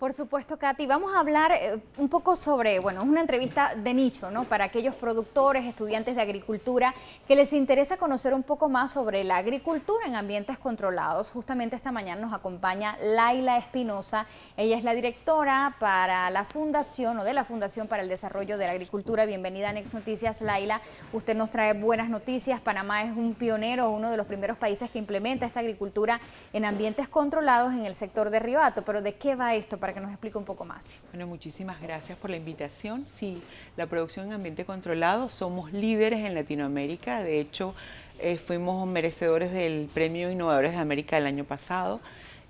Por supuesto, Katy. Vamos a hablar eh, un poco sobre, bueno, es una entrevista de nicho, ¿no? Para aquellos productores, estudiantes de agricultura que les interesa conocer un poco más sobre la agricultura en ambientes controlados. Justamente esta mañana nos acompaña Laila Espinosa. Ella es la directora para la Fundación o de la Fundación para el Desarrollo de la Agricultura. Bienvenida a Next Noticias, Laila. Usted nos trae buenas noticias. Panamá es un pionero, uno de los primeros países que implementa esta agricultura en ambientes controlados en el sector de Ribato. Pero ¿de qué va esto? que nos explique un poco más. Bueno, muchísimas gracias por la invitación. Sí, la producción en ambiente controlado, somos líderes en Latinoamérica, de hecho eh, fuimos merecedores del Premio Innovadores de América el año pasado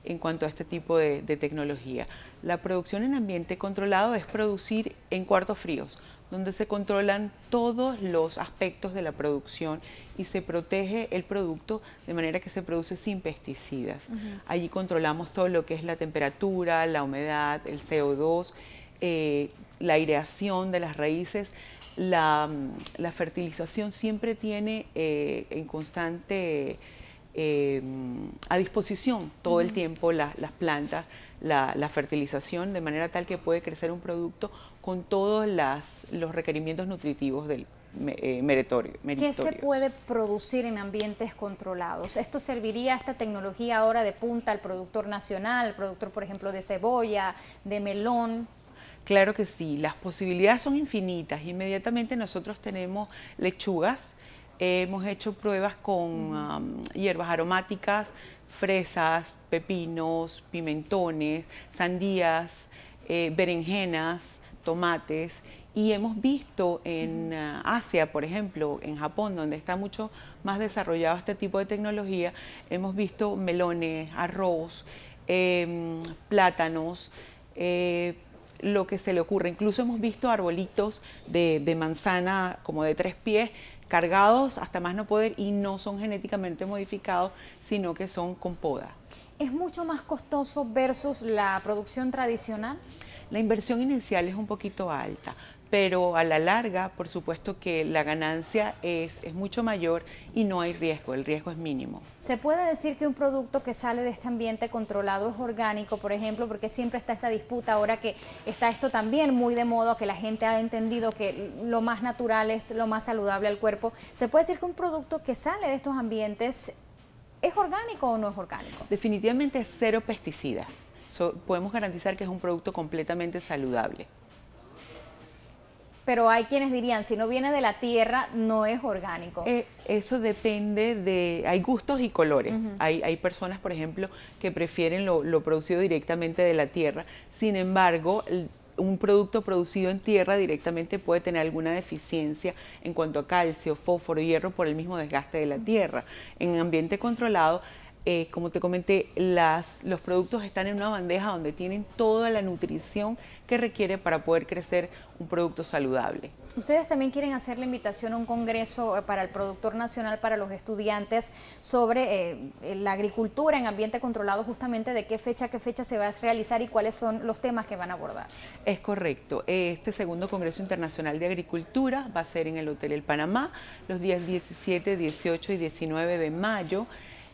en cuanto a este tipo de tecnología. La producción en ambiente controlado es producir en cuartos fríos, donde se controlan todos los aspectos de la producción y se protege el producto de manera que se produce sin pesticidas. Allí controlamos todo lo que es la temperatura, la humedad, el CO2, eh, la aireación de las raíces. La, mm, fertilización siempre tiene eh, en constante eh, a disposición todo el tiempo las plantas, la, fertilización, de manera tal que puede crecer un producto con todos las, los requerimientos nutritivos del eh, meritorio. ¿Qué se puede producir en ambientes controlados? ¿Esto serviría esta tecnología ahora de punta al productor nacional, productor, por ejemplo, de cebolla, de melón? Claro que sí, las posibilidades son infinitas. Inmediatamente nosotros tenemos lechugas hemos hecho pruebas con um, hierbas aromáticas, fresas, pepinos, pimentones, sandías, eh, berenjenas, tomates. Y hemos visto en eh, Asia, por ejemplo, en Japón, donde está mucho más desarrollado este tipo de tecnología, hemos visto melones, arroz, em, plátanos, eh, lo que se le ocurre. Incluso hemos visto arbolitos de manzana como de tres pies cargados hasta más no poder y no son genéticamente modificados, sino que son con poda. ¿Es mucho más costoso versus la producción tradicional? La inversión inicial es un poquito alta, pero a la larga, por supuesto que la ganancia es, mucho mayor y no hay riesgo, el riesgo es mínimo. ¿Se puede decir que un producto que sale de este ambiente controlado es orgánico, por ejemplo? Porque siempre está esta disputa ahora que está esto también muy de moda, que la gente ha entendido que lo más natural es lo más saludable al cuerpo. ¿Se puede decir que un producto que sale de estos ambientes es orgánico o no es orgánico? Definitivamente cero pesticidas. podemos garantizar que es un producto completamente saludable pero hay quienes dirían, si no viene de la tierra, no es orgánico. Eh, eso depende de, hay gustos y colores. hay, hay, personas, por ejemplo, que prefieren lo, lo producido directamente de la tierra. Sin embargo, un producto producido en tierra directamente puede tener alguna deficiencia en cuanto a calcio, fósforo, hierro por el mismo desgaste de la tierra. En ambiente controlado eh, como te comenté, los productos están en una bandeja donde tienen toda la nutrición que requiere para poder crecer un producto saludable. Ustedes también quieren hacer la invitación a un congreso eh, para el productor nacional, para los estudiantes, sobre eh, la agricultura en ambiente controlado, justamente de qué fecha, qué fecha se va a realizar y cuáles son los temas que van a abordar. Es correcto. Este segundo Congreso Internacional de Agricultura va a ser en el Hotel El Panamá los días 17, 18 y 19 de mayo.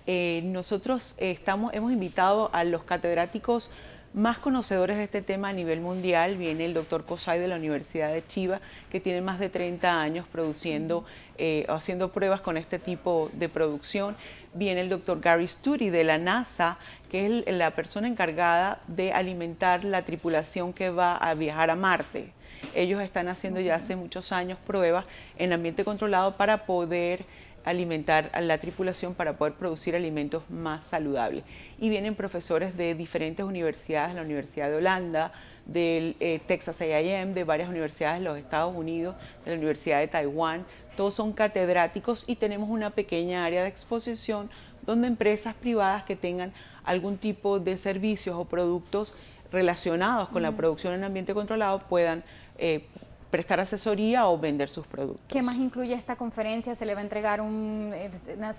Eh, nosotros eh, estamos, hemos invitado a los catedráticos más conocedores de este tema a nivel mundial. Viene el doctor cosay de la Universidad de Chiva, que tiene más de 30 años produciendo, eh, haciendo pruebas con este tipo de producción. Viene el doctor Gary Studi de la NASA, que es la persona encargada de alimentar la tripulación que va a viajar a Marte. Ellos están haciendo ya hace muchos años pruebas en ambiente controlado para poder alimentar a la tripulación para poder producir alimentos más saludables. Y vienen profesores de diferentes universidades, la Universidad de Holanda, del eh, Texas AM, de varias universidades de los Estados Unidos, de la Universidad de Taiwán. Todos son catedráticos y tenemos una pequeña área de exposición donde empresas privadas que tengan algún tipo de servicios o productos relacionados con la mm. producción en ambiente controlado puedan eh, prestar asesoría o vender sus productos. ¿Qué más incluye esta conferencia? ¿Se le va a entregar eh,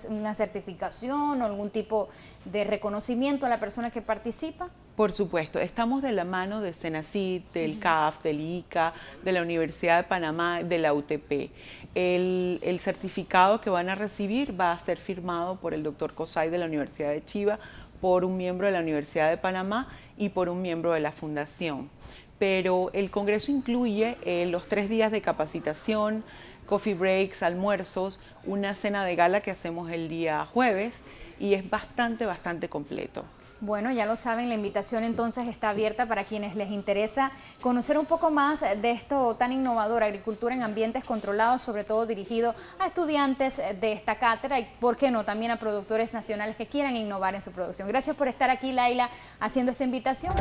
una, certificación o algún tipo de reconocimiento a la persona que participa? Por supuesto, estamos de la mano de CENACIT, del CAF, del ICA, de la Universidad de Panamá, de la UTP. El, certificado que van a recibir va a ser firmado por el doctor Cosay de la Universidad de Chiva, por un miembro de la Universidad de Panamá y por un miembro de la Fundación pero el Congreso incluye eh, los tres días de capacitación, coffee breaks, almuerzos, una cena de gala que hacemos el día jueves y es bastante, bastante completo. Bueno, ya lo saben, la invitación entonces está abierta para quienes les interesa conocer un poco más de esto tan innovador, agricultura en ambientes controlados, sobre todo dirigido a estudiantes de esta cátedra y, ¿por qué no?, también a productores nacionales que quieran innovar en su producción. Gracias por estar aquí, Laila, haciendo esta invitación.